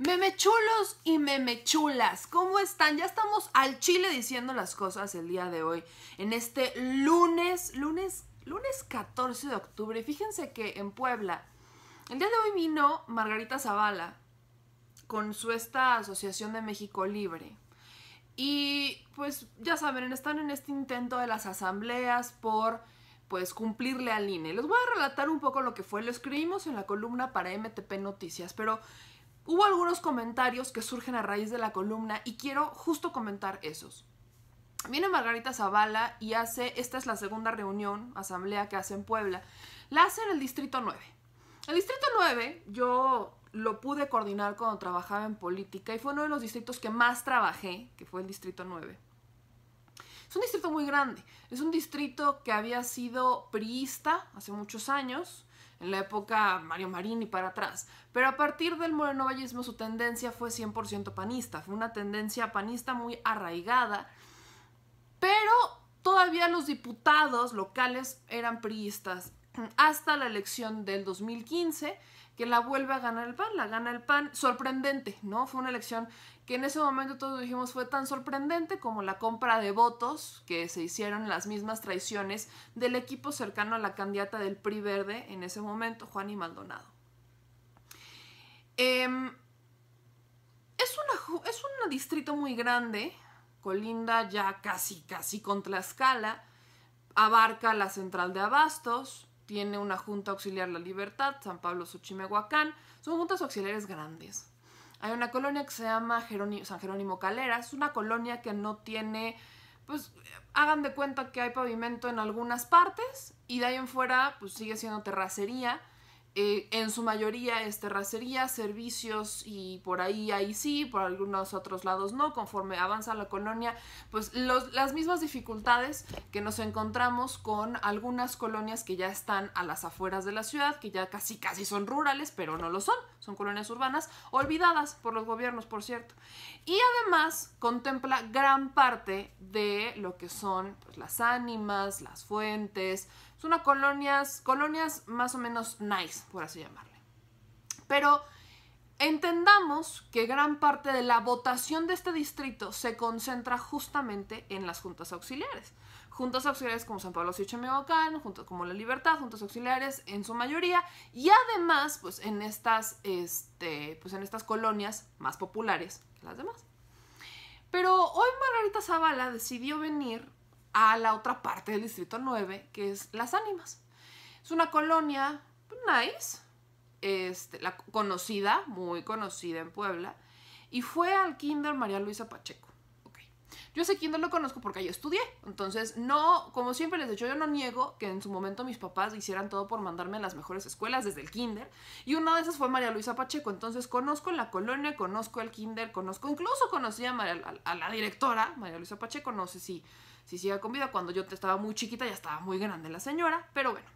Memechulos y memechulas, ¿cómo están? Ya estamos al chile diciendo las cosas el día de hoy, en este lunes, lunes, lunes 14 de octubre. Fíjense que en Puebla, el día de hoy vino Margarita Zavala con su esta Asociación de México Libre. Y pues ya saben, están en este intento de las asambleas por pues cumplirle al INE. Les voy a relatar un poco lo que fue, lo escribimos en la columna para MTP Noticias, pero Hubo algunos comentarios que surgen a raíz de la columna y quiero justo comentar esos. Viene Margarita Zavala y hace, esta es la segunda reunión, asamblea que hace en Puebla, la hace en el Distrito 9. El Distrito 9 yo lo pude coordinar cuando trabajaba en política y fue uno de los distritos que más trabajé, que fue el Distrito 9. Es un distrito muy grande, es un distrito que había sido priista hace muchos años, en la época Mario Marini para atrás. Pero a partir del morenovallismo su tendencia fue 100% panista, fue una tendencia panista muy arraigada, pero todavía los diputados locales eran priistas hasta la elección del 2015 que la vuelve a ganar el PAN, la gana el PAN, sorprendente, ¿no? Fue una elección que en ese momento todos dijimos fue tan sorprendente como la compra de votos que se hicieron las mismas traiciones del equipo cercano a la candidata del PRI Verde en ese momento, Juan y Maldonado. Em, es, es un distrito muy grande, colinda ya casi, casi con Tlaxcala, abarca la central de abastos, tiene una junta auxiliar La Libertad, San Pablo Xochimehuacán. Son juntas auxiliares grandes. Hay una colonia que se llama San Jerónimo Calera. Es una colonia que no tiene, pues hagan de cuenta que hay pavimento en algunas partes y de ahí en fuera pues sigue siendo terracería eh, en su mayoría es terracería, servicios y por ahí ahí sí, por algunos otros lados no, conforme avanza la colonia, pues las mismas dificultades que nos encontramos con algunas colonias que ya están a las afueras de la ciudad, que ya casi casi son rurales, pero no lo son, son colonias urbanas, olvidadas por los gobiernos, por cierto. Y además contempla gran parte de lo que son pues, las ánimas, las fuentes, son colonias, colonias más o menos nice, por así llamarle. Pero entendamos que gran parte de la votación de este distrito se concentra justamente en las juntas auxiliares. Juntas auxiliares como San Pablo Sichemegocán, juntas como La Libertad, juntas auxiliares en su mayoría, y además, pues en estas, este, pues, en estas colonias más populares que las demás. Pero hoy Margarita Zavala decidió venir a la otra parte del distrito 9, que es Las Ánimas. Es una colonia nice, este, la conocida, muy conocida en Puebla, y fue al kinder María Luisa Pacheco. Okay. Yo ese kinder lo conozco porque ahí estudié, entonces no, como siempre les he dicho, yo no niego que en su momento mis papás hicieran todo por mandarme a las mejores escuelas desde el kinder, y una de esas fue María Luisa Pacheco, entonces conozco la colonia, conozco el kinder, conozco, incluso conocí a, a la directora, María Luisa Pacheco, no sé si si siga con vida. Cuando yo estaba muy chiquita ya estaba muy grande la señora, pero bueno.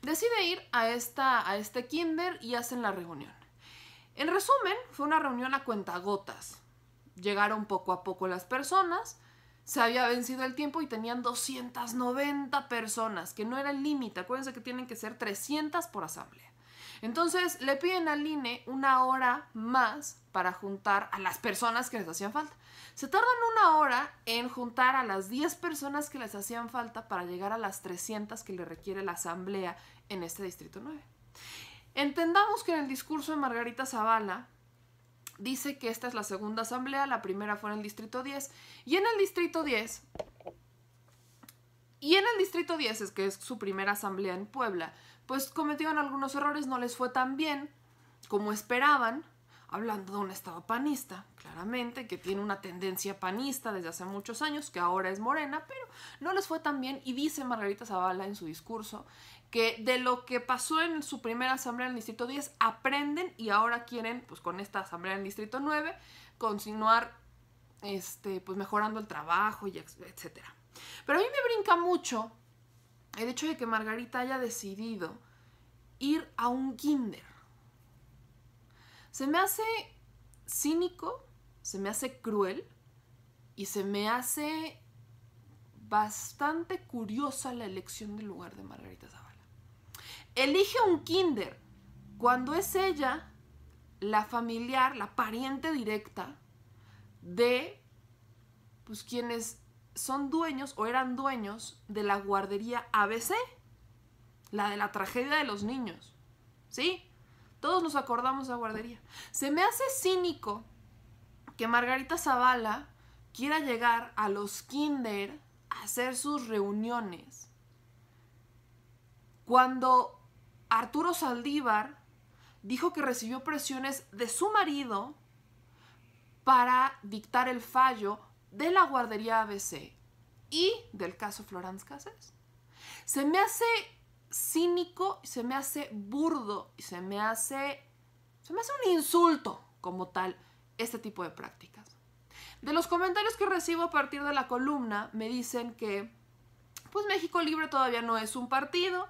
Decide ir a, a este kinder y hacen la reunión. En resumen, fue una reunión a cuentagotas. Llegaron poco a poco las personas, se había vencido el tiempo y tenían 290 personas, que no era el límite. Acuérdense que tienen que ser 300 por asamblea. Entonces le piden al INE una hora más para juntar a las personas que les hacían falta. Se tardan una hora en juntar a las 10 personas que les hacían falta para llegar a las 300 que le requiere la asamblea en este Distrito 9. Entendamos que en el discurso de Margarita Zavala, dice que esta es la segunda asamblea, la primera fue en el Distrito 10. Y en el Distrito 10, y en el Distrito 10 es que es su primera asamblea en Puebla, pues cometieron algunos errores, no les fue tan bien como esperaban, hablando de un estado panista, claramente, que tiene una tendencia panista desde hace muchos años, que ahora es morena, pero no les fue tan bien. Y dice Margarita Zavala en su discurso que de lo que pasó en su primera asamblea en el Distrito 10 aprenden y ahora quieren, pues con esta asamblea en el Distrito 9, continuar este, pues mejorando el trabajo, y etcétera. Pero a mí me brinca mucho el hecho de que Margarita haya decidido ir a un kinder. Se me hace cínico, se me hace cruel y se me hace bastante curiosa la elección del lugar de Margarita Zavala. Elige un kinder cuando es ella la familiar, la pariente directa de pues quienes son dueños o eran dueños de la guardería ABC, la de la tragedia de los niños. ¿Sí? Todos nos acordamos de la guardería. Se me hace cínico que Margarita Zavala quiera llegar a los kinder a hacer sus reuniones. Cuando Arturo Saldívar dijo que recibió presiones de su marido para dictar el fallo de la guardería ABC y del caso florán Cases. Se me hace cínico y se me hace burdo y se me hace, se me hace un insulto como tal este tipo de prácticas. De los comentarios que recibo a partir de la columna me dicen que pues México Libre todavía no es un partido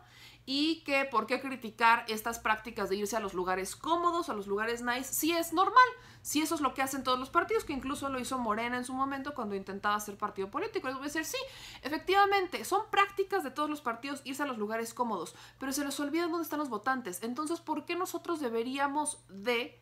y que por qué criticar estas prácticas de irse a los lugares cómodos, a los lugares nice, si es normal, si eso es lo que hacen todos los partidos, que incluso lo hizo Morena en su momento cuando intentaba ser partido político. Les voy a decir, sí, efectivamente, son prácticas de todos los partidos irse a los lugares cómodos, pero se les olvida dónde están los votantes. Entonces, ¿por qué nosotros deberíamos de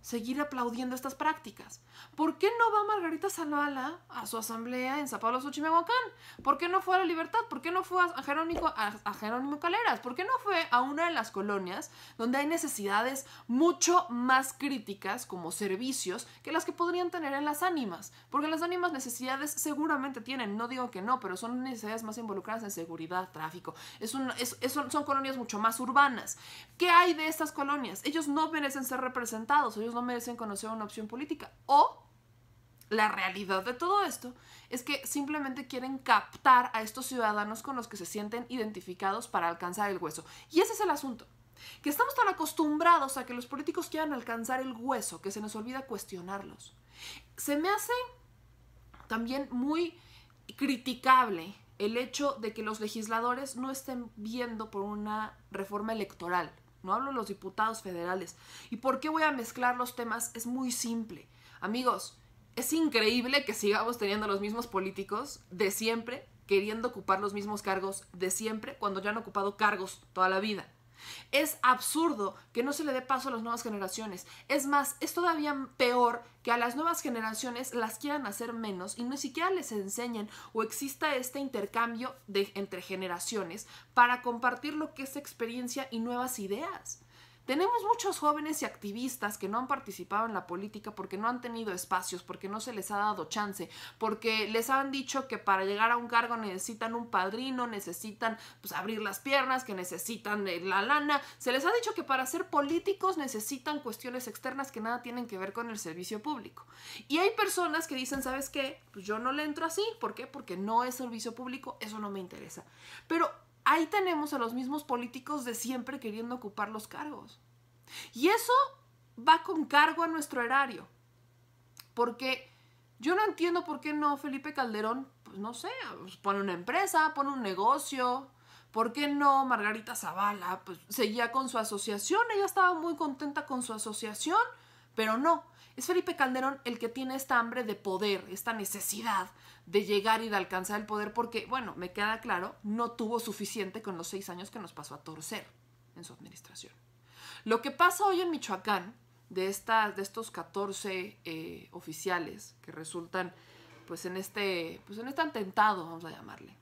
seguir aplaudiendo estas prácticas. ¿Por qué no va Margarita Zavala a su asamblea en San Pablo Xochimehuacán? ¿Por qué no fue a la Libertad? ¿Por qué no fue a Jerónimo, Caleras? ¿Por qué no fue a una de las colonias donde hay necesidades mucho más críticas como servicios que las que podrían tener en las ánimas? Porque las ánimas necesidades seguramente tienen, no digo que no, pero son necesidades más involucradas en seguridad, tráfico. son, son colonias mucho más urbanas. ¿Qué hay de estas colonias? Ellos no merecen ser representados. Ellos no merecen conocer una opción política. O la realidad de todo esto es que simplemente quieren captar a estos ciudadanos con los que se sienten identificados para alcanzar el hueso. Y ese es el asunto. Que estamos tan acostumbrados a que los políticos quieran alcanzar el hueso que se nos olvida cuestionarlos. Se me hace también muy criticable el hecho de que los legisladores no estén viendo por una reforma electoral no hablo de los diputados federales. ¿Y por qué voy a mezclar los temas? Es muy simple. Amigos, es increíble que sigamos teniendo los mismos políticos de siempre, queriendo ocupar los mismos cargos de siempre, cuando ya han ocupado cargos toda la vida. Es absurdo que no se le dé paso a las nuevas generaciones. Es más, es todavía peor que a las nuevas generaciones las quieran hacer menos y ni siquiera les enseñen o exista este intercambio de, entre generaciones para compartir lo que es experiencia y nuevas ideas. Tenemos muchos jóvenes y activistas que no han participado en la política porque no han tenido espacios, porque no se les ha dado chance, porque les han dicho que para llegar a un cargo necesitan un padrino, necesitan pues, abrir las piernas, que necesitan eh, la lana. Se les ha dicho que para ser políticos necesitan cuestiones externas que nada tienen que ver con el servicio público. Y hay personas que dicen, ¿sabes qué? Pues yo no le entro así. ¿Por qué? Porque no es servicio público, eso no me interesa. Pero ahí tenemos a los mismos políticos de siempre queriendo ocupar los cargos. Y eso va con cargo a nuestro erario. Porque yo no entiendo por qué no Felipe Calderón, pues no sé, pues pone una empresa, pone un negocio. ¿Por qué no Margarita Zavala? Pues seguía con su asociación, ella estaba muy contenta con su asociación, pero no, es Felipe Calderón el que tiene esta hambre de poder, esta necesidad de llegar y de alcanzar el poder, porque, bueno, me queda claro, no tuvo suficiente con los seis años que nos pasó a torcer en su administración. Lo que pasa hoy en Michoacán, de, de estos 14 eh, oficiales que resultan pues en, este, pues en este atentado, vamos a llamarle,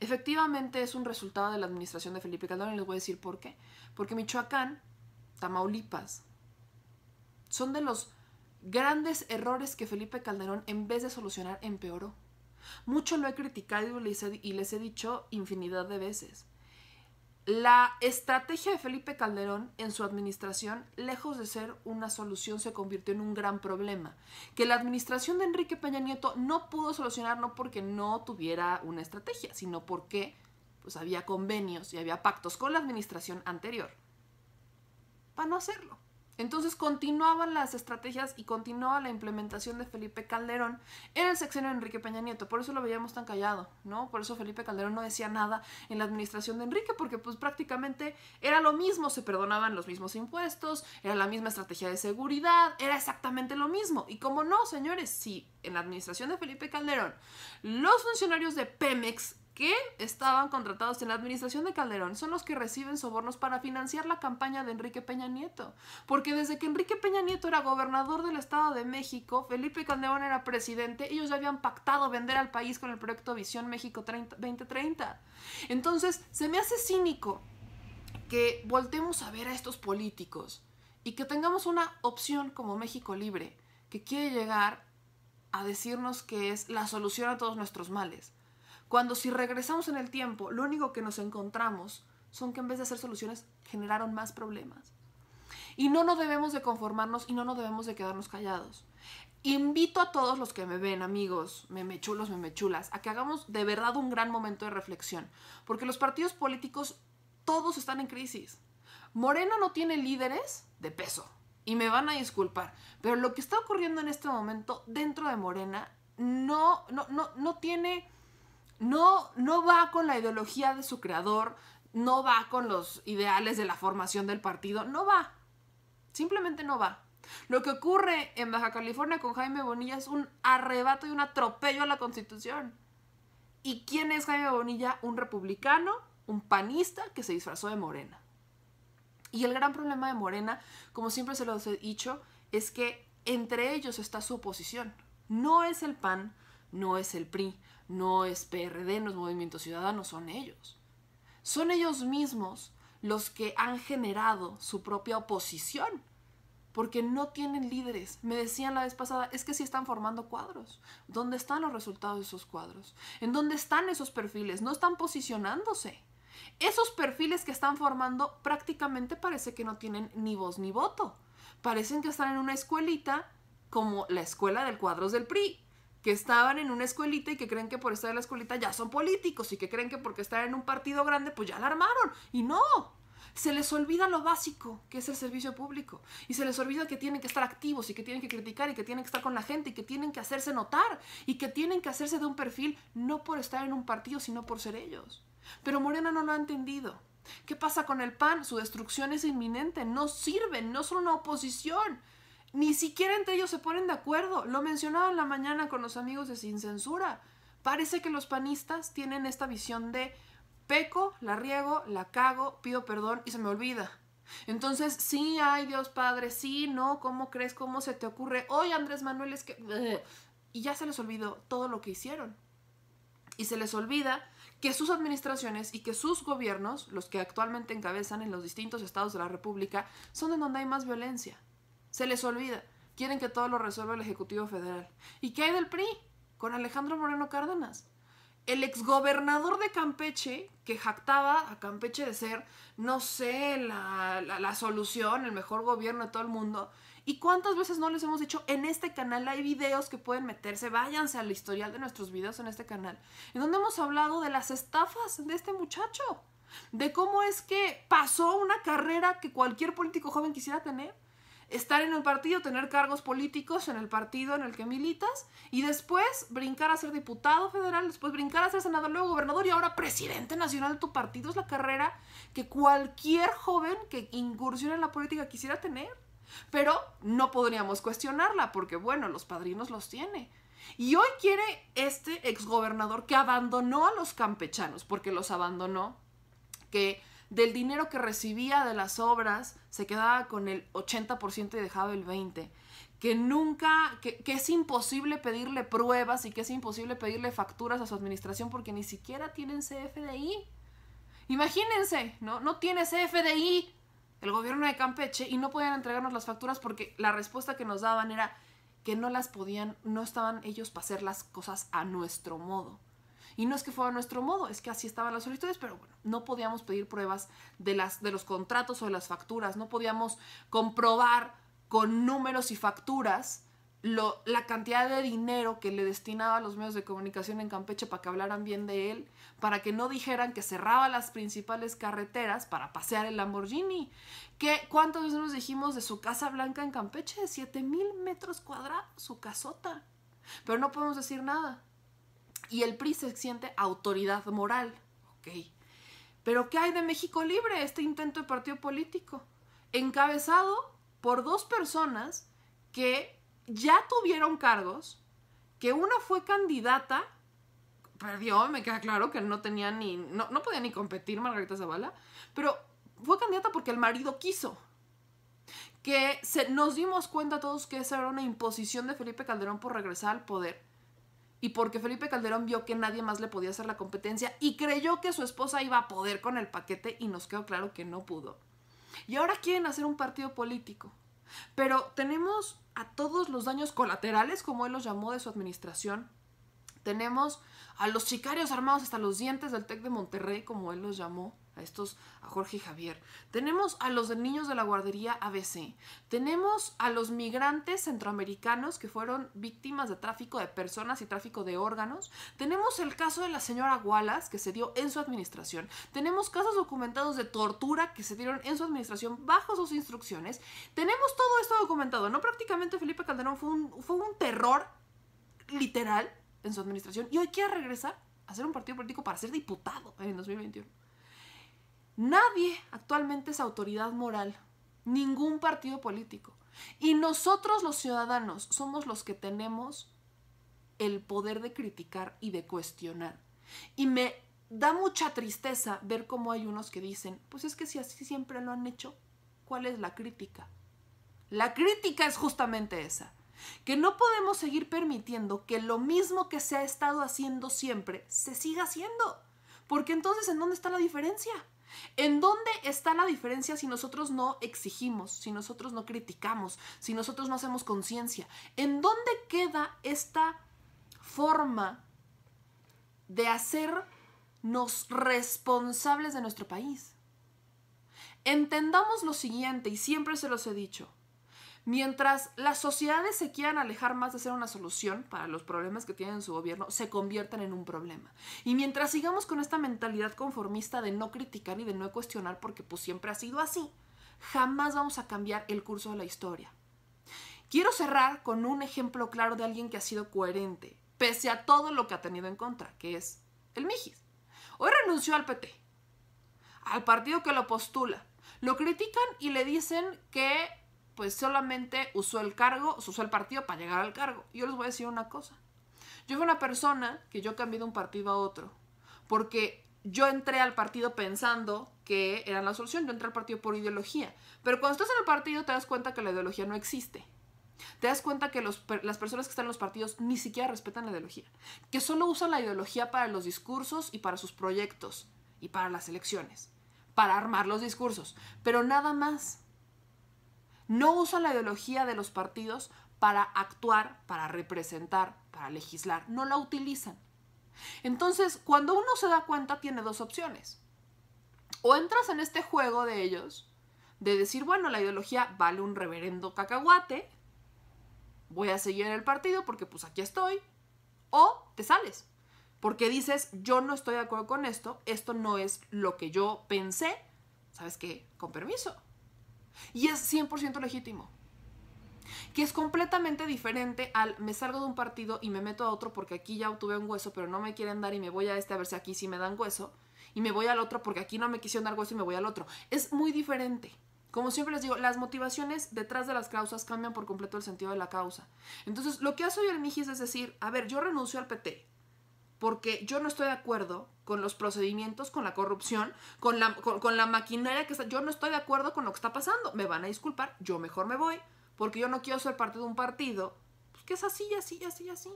efectivamente es un resultado de la administración de Felipe Calderón y les voy a decir por qué. Porque Michoacán, Tamaulipas, son de los grandes errores que Felipe Calderón, en vez de solucionar, empeoró. Mucho lo he criticado y les he dicho infinidad de veces. La estrategia de Felipe Calderón en su administración, lejos de ser una solución, se convirtió en un gran problema, que la administración de Enrique Peña Nieto no pudo solucionar no porque no tuviera una estrategia, sino porque pues, había convenios y había pactos con la administración anterior para no hacerlo. Entonces continuaban las estrategias y continuaba la implementación de Felipe Calderón en el sexenio de Enrique Peña Nieto. Por eso lo veíamos tan callado, ¿no? Por eso Felipe Calderón no decía nada en la administración de Enrique, porque pues prácticamente era lo mismo, se perdonaban los mismos impuestos, era la misma estrategia de seguridad, era exactamente lo mismo. Y como no, señores, si en la administración de Felipe Calderón los funcionarios de Pemex que estaban contratados en la administración de Calderón son los que reciben sobornos para financiar la campaña de Enrique Peña Nieto. Porque desde que Enrique Peña Nieto era gobernador del Estado de México, Felipe Calderón era presidente, ellos ya habían pactado vender al país con el proyecto Visión México 2030. Entonces, se me hace cínico que voltemos a ver a estos políticos y que tengamos una opción como México Libre, que quiere llegar a decirnos que es la solución a todos nuestros males cuando si regresamos en el tiempo, lo único que nos encontramos son que en vez de hacer soluciones, generaron más problemas. Y no nos debemos de conformarnos y no nos debemos de quedarnos callados. Invito a todos los que me ven, amigos, memechulos, memechulas, a que hagamos de verdad un gran momento de reflexión, porque los partidos políticos todos están en crisis. Morena no tiene líderes de peso, y me van a disculpar, pero lo que está ocurriendo en este momento dentro de Morena no, no, no, no tiene no, va con la ideología de su creador, no va con los ideales de la formación del partido, no va. Simplemente no va. Lo que ocurre en Baja California con Jaime Bonilla es un arrebato y un atropello a la Constitución. ¿Y quién es Jaime Bonilla? Un republicano, un panista que se disfrazó de Morena. Y el gran problema de Morena, como siempre se lo he dicho, es que entre ellos está su oposición. No es el PAN, no es el PRI, no es PRD, no es Movimiento Ciudadano, son ellos. Son ellos mismos los que han generado su propia oposición, porque no tienen líderes. Me decían la vez pasada, es que sí están formando cuadros. ¿Dónde están los resultados de esos cuadros? ¿En dónde están esos perfiles? No están posicionándose. Esos perfiles que están formando prácticamente parece que no tienen ni voz ni voto. Parecen que están en una escuelita como la escuela del cuadros del PRI, que estaban en una escuelita y que creen que por estar en la escuelita ya son políticos y que creen que porque estar en un partido grande pues ya la armaron. Y no, se les olvida lo básico, que es el servicio público. Y se les olvida que tienen que estar activos y que tienen que criticar y que tienen que estar con la gente y que tienen que hacerse notar y que tienen que hacerse de un perfil no por estar en un partido, sino por ser ellos. Pero Morena no lo ha entendido. ¿Qué pasa con el PAN? Su destrucción es inminente, no sirven, no son una oposición. Ni siquiera entre ellos se ponen de acuerdo. Lo mencionaba en la mañana con los amigos de Sin Censura. Parece que los panistas tienen esta visión de peco, la riego, la cago, pido perdón y se me olvida. Entonces, sí, ay Dios Padre, sí, no, ¿cómo crees? ¿Cómo se te ocurre? Hoy Andrés Manuel es que... Y ya se les olvidó todo lo que hicieron. Y se les olvida que sus administraciones y que sus gobiernos, los que actualmente encabezan en los distintos estados de la República, son en donde hay más violencia. Se les olvida. Quieren que todo lo resuelva el Ejecutivo Federal. ¿Y qué hay del PRI? Con Alejandro Moreno Cárdenas. El exgobernador de Campeche, que jactaba a Campeche de ser, no sé, la, solución, el mejor gobierno de todo el mundo, ¿Y cuántas veces no les hemos dicho en este canal hay videos que pueden meterse? Váyanse al historial de nuestros videos en este canal, en donde hemos hablado de las estafas de este muchacho, de cómo es que pasó una carrera que cualquier político joven quisiera tener estar en un partido, tener cargos políticos en el partido en el que militas y después brincar a ser diputado federal, después brincar a ser senador, luego gobernador y ahora presidente nacional de tu partido. Es la carrera que cualquier joven que incursiona en la política quisiera tener. Pero no podríamos cuestionarla porque, bueno, los padrinos los tiene. Y hoy quiere este exgobernador que abandonó a los campechanos, porque los abandonó, que del dinero que recibía de las obras se quedaba con el 80% y dejaba el 20%. Que nunca, que, es imposible pedirle pruebas y que es imposible pedirle facturas a su administración porque ni siquiera tienen CFDI. Imagínense, ¿no? No tiene CFDI el gobierno de Campeche y no podían entregarnos las facturas porque la respuesta que nos daban era que no las podían, no estaban ellos para hacer las cosas a nuestro modo. Y no es que fuera nuestro modo, es que así estaban las solicitudes, pero bueno, no podíamos pedir pruebas de, las, de los contratos o de las facturas, no podíamos comprobar con números y facturas la cantidad de dinero que le destinaba a los medios de comunicación en Campeche para que hablaran bien de él, para que no dijeran que cerraba las principales carreteras para pasear el Lamborghini. ¿Qué, ¿Cuántas veces nos dijimos de su Casa Blanca en Campeche? 7000 mil metros cuadrados, su casota. Pero no podemos decir nada. Y el PRI se siente autoridad moral. Ok. Pero ¿qué hay de México Libre, este intento de partido político? Encabezado por dos personas que ya tuvieron cargos, que una fue candidata, perdió, me queda claro que no tenía ni, no, no podía ni competir Margarita Zavala, pero fue candidata porque el marido quiso. Que se, nos dimos cuenta todos que esa era una imposición de Felipe Calderón por regresar al poder y porque Felipe Calderón vio que nadie más le podía hacer la competencia y creyó que su esposa iba a poder con el paquete y nos quedó claro que no pudo. Y ahora quieren hacer un partido político. Pero tenemos a todos los daños colaterales, como él los llamó, de su administración. Tenemos a los sicarios armados hasta los dientes del TEC de Monterrey, como él los llamó a estos, a Jorge Javier. Tenemos a los niños de la guardería ABC. Tenemos a los migrantes centroamericanos que fueron víctimas de tráfico de personas y tráfico de órganos. Tenemos el caso de la señora Wallace que se dio en su administración. Tenemos casos documentados de tortura que se dieron en su administración bajo sus instrucciones. Tenemos todo esto documentado, ¿no? Prácticamente Felipe Calderón fue un, fue un terror literal en su administración y hoy quiere regresar a ser un partido político para ser diputado en 2021. Nadie actualmente es autoridad moral, ningún partido político. Y nosotros los ciudadanos somos los que tenemos el poder de criticar y de cuestionar. Y me da mucha tristeza ver cómo hay unos que dicen, pues es que si así siempre lo han hecho, ¿cuál es la crítica? La crítica es justamente esa, que no podemos seguir permitiendo que lo mismo que se ha estado haciendo siempre se siga haciendo, porque entonces ¿en dónde está la diferencia? ¿En dónde está la diferencia si nosotros no exigimos, si nosotros no criticamos, si nosotros no hacemos conciencia? ¿En dónde queda esta forma de hacernos responsables de nuestro país? Entendamos lo siguiente, y siempre se los he dicho, Mientras las sociedades se quieran alejar más de ser una solución para los problemas que tienen su gobierno, se convierten en un problema. Y mientras sigamos con esta mentalidad conformista de no criticar y de no cuestionar porque pues siempre ha sido así, jamás vamos a cambiar el curso de la historia. Quiero cerrar con un ejemplo claro de alguien que ha sido coherente, pese a todo lo que ha tenido en contra, que es el Mijis. Hoy renunció al PT, al partido que lo postula. Lo critican y le dicen que pues solamente usó el cargo, usó el partido para llegar al cargo. Yo les voy a decir una cosa. Yo fui una persona que yo cambié de un partido a otro, porque yo entré al partido pensando que era la solución, yo entré al partido por ideología, pero cuando estás en el partido te das cuenta que la ideología no existe. Te das cuenta que las personas que están en los partidos ni siquiera respetan la ideología, que solo usan la ideología para los discursos y para sus proyectos y para las elecciones, para armar los discursos, pero nada más. No usan la ideología de los partidos para actuar, para representar, para legislar. No la utilizan. Entonces, cuando uno se da cuenta, tiene dos opciones. O entras en este juego de ellos, de decir, bueno, la ideología vale un reverendo cacahuate, voy a seguir en el partido porque pues aquí estoy, o te sales, porque dices, yo no estoy de acuerdo con esto, esto no es lo que yo pensé, ¿sabes qué? Con permiso, y es 100% legítimo. Que es completamente diferente al me salgo de un partido y me meto a otro porque aquí ya obtuve un hueso, pero no me quieren dar y me voy a este a ver si aquí sí me dan hueso. Y me voy al otro porque aquí no me quisieron dar hueso y me voy al otro. Es muy diferente. Como siempre les digo, las motivaciones detrás de las causas cambian por completo el sentido de la causa. Entonces, lo que hace hoy el Mijis es decir, a ver, yo renuncio al PT, porque yo no estoy de acuerdo con los procedimientos, con la corrupción, con la, maquinaria que está. Yo no estoy de acuerdo con lo que está pasando. Me van a disculpar, yo mejor me voy, porque yo no quiero ser parte de un partido pues, que es así, así, así, así.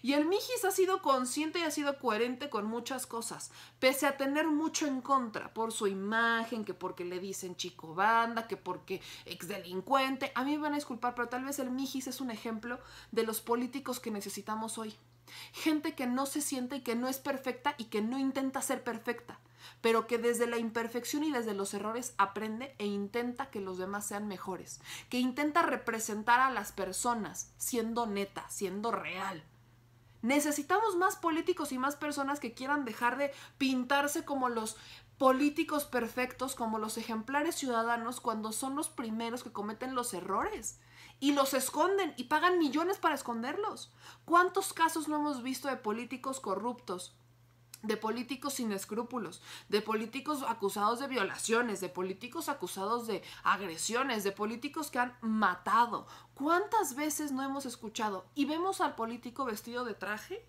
Y el Mijis ha sido consciente y ha sido coherente con muchas cosas, pese a tener mucho en contra por su imagen, que porque le dicen chico banda, que porque ex delincuente. A mí me van a disculpar, pero tal vez el Mijis es un ejemplo de los políticos que necesitamos hoy. Gente que no se siente y que no es perfecta y que no intenta ser perfecta, pero que desde la imperfección y desde los errores aprende e intenta que los demás sean mejores, que intenta representar a las personas siendo neta, siendo real. Necesitamos más políticos y más personas que quieran dejar de pintarse como los políticos perfectos, como los ejemplares ciudadanos, cuando son los primeros que cometen los errores y los esconden y pagan millones para esconderlos. ¿Cuántos casos no hemos visto de políticos corruptos? de políticos sin escrúpulos, de políticos acusados de violaciones, de políticos acusados de agresiones, de políticos que han matado. ¿Cuántas veces no hemos escuchado y vemos al político vestido de traje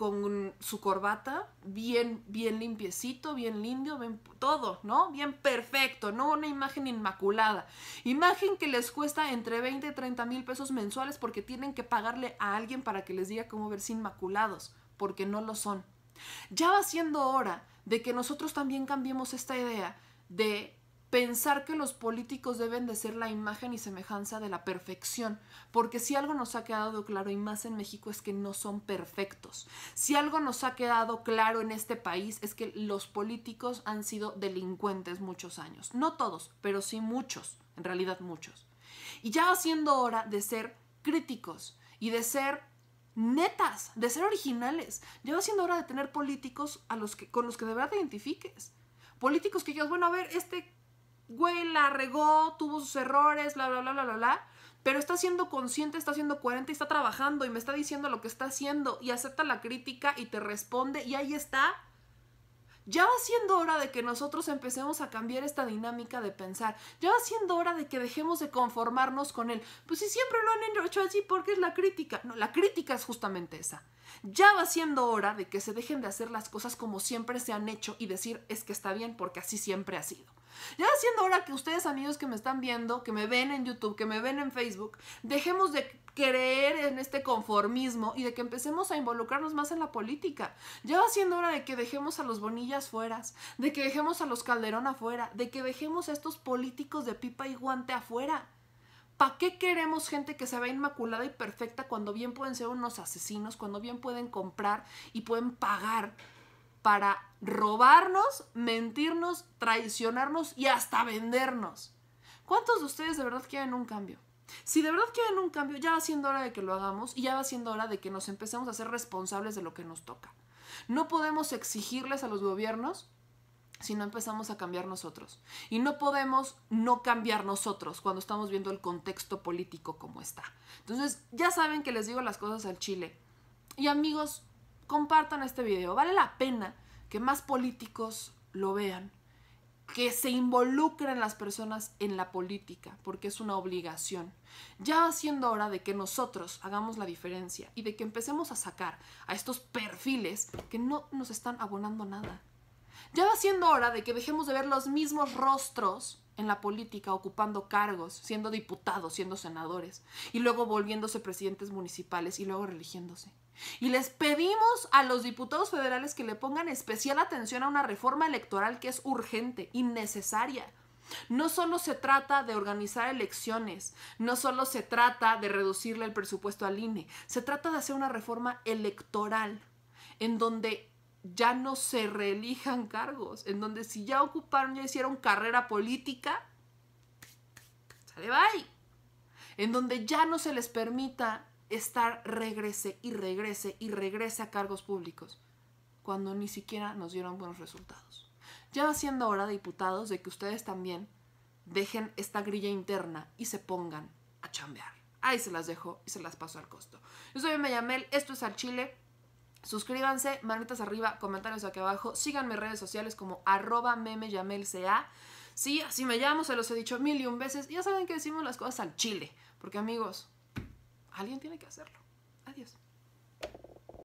con su corbata, bien, bien limpiecito, bien lindo, bien todo, ¿no? Bien perfecto, ¿no? Una imagen inmaculada. Imagen que les cuesta entre 20 y 30 mil pesos mensuales porque tienen que pagarle a alguien para que les diga cómo verse inmaculados, porque no lo son. Ya va siendo hora de que nosotros también cambiemos esta idea de pensar que los políticos deben de ser la imagen y semejanza de la perfección, porque si algo nos ha quedado claro y más en México es que no son perfectos. Si algo nos ha quedado claro en este país es que los políticos han sido delincuentes muchos años, no todos, pero sí muchos, en realidad muchos. Y ya va siendo hora de ser críticos y de ser netas, de ser originales, ya va siendo hora de tener políticos a los que, con los que de verdad te identifiques. Políticos que digas, bueno, a ver, este güey, la regó, tuvo sus errores, bla, bla, bla, bla, bla, bla. Pero está siendo consciente, está siendo coherente, está trabajando y me está diciendo lo que está haciendo y acepta la crítica y te responde y ahí está. Ya va siendo hora de que nosotros empecemos a cambiar esta dinámica de pensar. Ya va siendo hora de que dejemos de conformarnos con él. Pues si siempre lo han hecho así porque es la crítica. No, la crítica es justamente esa. Ya va siendo hora de que se dejen de hacer las cosas como siempre se han hecho y decir es que está bien porque así siempre ha sido. Ya va siendo hora que ustedes amigos que me están viendo, que me ven en YouTube, que me ven en Facebook, dejemos de creer en este conformismo y de que empecemos a involucrarnos más en la política. Ya va siendo hora de que dejemos a los Bonillas fuera, de que dejemos a los Calderón afuera, de que dejemos a estos políticos de pipa y guante afuera. ¿Para qué queremos gente que se ve inmaculada y perfecta cuando bien pueden ser unos asesinos, cuando bien pueden comprar y pueden pagar para robarnos, mentirnos, traicionarnos y hasta vendernos? ¿Cuántos de ustedes de verdad quieren un cambio? Si de verdad quieren un cambio, ya va siendo hora de que lo hagamos y ya va siendo hora de que nos empecemos a ser responsables de lo que nos toca. No podemos exigirles a los gobiernos si no empezamos a cambiar nosotros. Y no podemos no cambiar nosotros cuando estamos viendo el contexto político como está. Entonces, ya saben que les digo las cosas al chile. Y amigos, compartan este video. Vale la pena que más políticos lo vean, que se involucren las personas en la política, porque es una obligación. Ya siendo hora de que nosotros hagamos la diferencia y de que empecemos a sacar a estos perfiles que no nos están abonando nada. Ya va siendo hora de que dejemos de ver los mismos rostros en la política, ocupando cargos, siendo diputados, siendo senadores, y luego volviéndose presidentes municipales y luego religiéndose. Y les pedimos a los diputados federales que le pongan especial atención a una reforma electoral que es urgente y necesaria. No solo se trata de organizar elecciones, no solo se trata de reducirle el presupuesto al INE, se trata de hacer una reforma electoral en donde ya no se reelijan cargos, en donde si ya ocuparon, ya hicieron carrera política, sale bye. En donde ya no se les permita estar regrese y regrese y regrese a cargos públicos, cuando ni siquiera nos dieron buenos resultados. Ya va siendo hora, diputados, de que ustedes también dejen esta grilla interna y se pongan a chambear. Ahí se las dejo y se las paso al costo. Yo soy Mayamel, esto es Al Chile. Suscríbanse, manitas arriba, comentarios aquí abajo. Síganme en redes sociales como arroba meme Sí, así me llamo, se los he dicho mil y un veces. Ya saben que decimos las cosas al chile, porque amigos, alguien tiene que hacerlo. Adiós.